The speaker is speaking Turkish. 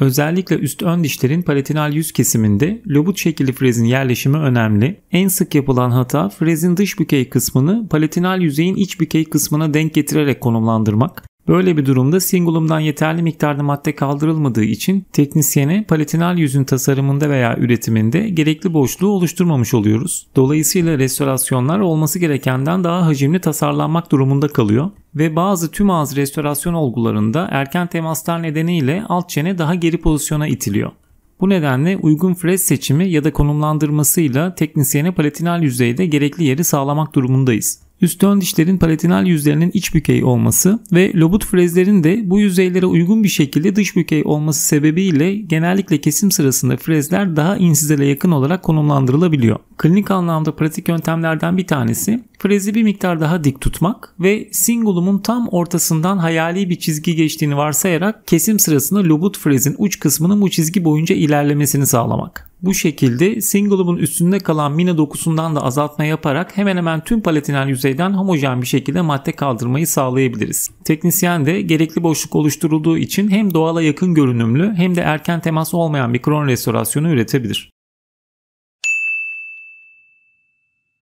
Özellikle üst ön dişlerin palatinal yüz kesiminde lobut şekilli frezin yerleşimi önemli. En sık yapılan hata frezin dış bükey kısmını palatinal yüzeyin iç bükey kısmına denk getirerek konumlandırmak. Böyle bir durumda Singulum'dan yeterli miktarda madde kaldırılmadığı için teknisyene palatinal yüzün tasarımında veya üretiminde gerekli boşluğu oluşturmamış oluyoruz. Dolayısıyla restorasyonlar olması gerekenden daha hacimli tasarlanmak durumunda kalıyor ve bazı tüm ağız restorasyon olgularında erken temaslar nedeniyle alt çene daha geri pozisyona itiliyor. Bu nedenle uygun frez seçimi ya da konumlandırmasıyla teknisyene palatinal yüzeyde gerekli yeri sağlamak durumundayız. Üst ön dişlerin palatinal yüzlerinin iç bükey olması ve lobut frezlerin de bu yüzeylere uygun bir şekilde dış bükey olması sebebiyle genellikle kesim sırasında frezler daha insizele yakın olarak konumlandırılabiliyor. Klinik anlamda pratik yöntemlerden bir tanesi Frezi bir miktar daha dik tutmak ve singulumun tam ortasından hayali bir çizgi geçtiğini varsayarak kesim sırasında lobut frezin uç kısmının bu çizgi boyunca ilerlemesini sağlamak. Bu şekilde singulumun üstünde kalan mine dokusundan da azaltma yaparak hemen hemen tüm palatinal yüzeyden homojen bir şekilde madde kaldırmayı sağlayabiliriz. Teknisyen de gerekli boşluk oluşturulduğu için hem doğala yakın görünümlü hem de erken temas olmayan bir kron restorasyonu üretebilir.